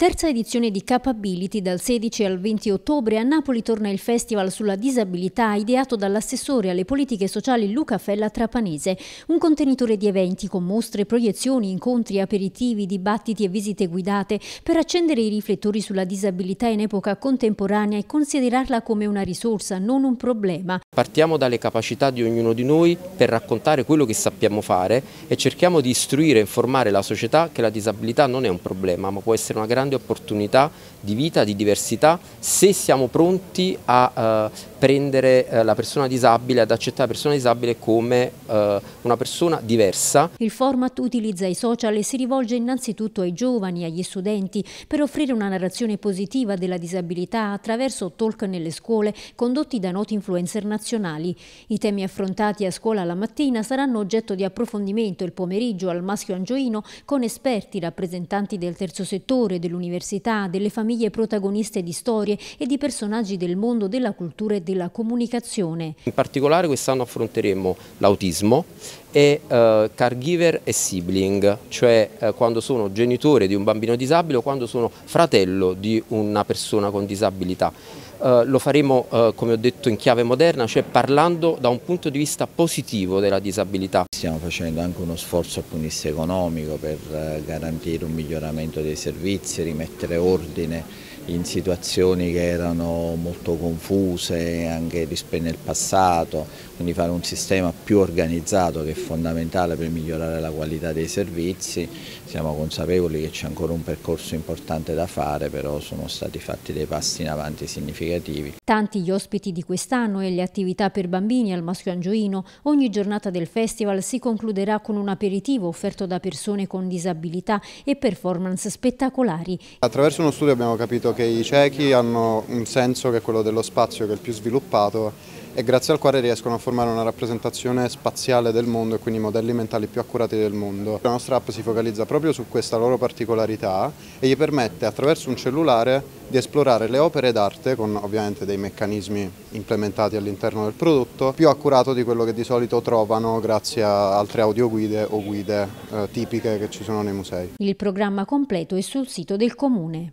Terza edizione di Capability dal 16 al 20 ottobre a Napoli torna il Festival sulla disabilità ideato dall'assessore alle politiche sociali Luca Fella Trapanese, un contenitore di eventi con mostre, proiezioni, incontri, aperitivi, dibattiti e visite guidate per accendere i riflettori sulla disabilità in epoca contemporanea e considerarla come una risorsa, non un problema, Partiamo dalle capacità di ognuno di noi per raccontare quello che sappiamo fare e cerchiamo di istruire e informare la società che la disabilità non è un problema ma può essere una grande opportunità di vita, di diversità se siamo pronti a eh, prendere eh, la persona disabile, ad accettare la persona disabile come eh, una persona diversa. Il format utilizza i social e si rivolge innanzitutto ai giovani, agli studenti per offrire una narrazione positiva della disabilità attraverso talk nelle scuole condotti da noti influencer nazionali internazionali. I temi affrontati a scuola la mattina saranno oggetto di approfondimento il pomeriggio al Maschio Angioino con esperti, rappresentanti del terzo settore, dell'università, delle famiglie protagoniste di storie e di personaggi del mondo della cultura e della comunicazione. In particolare quest'anno affronteremo l'autismo e eh, caregiver e sibling, cioè eh, quando sono genitore di un bambino disabile o quando sono fratello di una persona con disabilità. Eh, lo faremo, eh, come ho detto, in chiave moderna, cioè parlando da un punto di vista positivo della disabilità. Stiamo facendo anche uno sforzo appunto economico per eh, garantire un miglioramento dei servizi, rimettere ordine in situazioni che erano molto confuse anche rispetto al passato, quindi fare un sistema più organizzato che è fondamentale per migliorare la qualità dei servizi, siamo consapevoli che c'è ancora un percorso importante da fare, però sono stati fatti dei passi in avanti significativi. Tanti gli ospiti di quest'anno e le attività per bambini al Maschio Angioino, ogni giornata del festival si concluderà con un aperitivo offerto da persone con disabilità e performance spettacolari. Attraverso uno studio abbiamo capito capito che i ciechi hanno un senso che è quello dello spazio che è il più sviluppato e grazie al quale riescono a formare una rappresentazione spaziale del mondo e quindi modelli mentali più accurati del mondo. La nostra app si focalizza proprio su questa loro particolarità e gli permette attraverso un cellulare di esplorare le opere d'arte con ovviamente dei meccanismi implementati all'interno del prodotto, più accurato di quello che di solito trovano grazie a altre audioguide o guide eh, tipiche che ci sono nei musei. Il programma completo è sul sito del comune.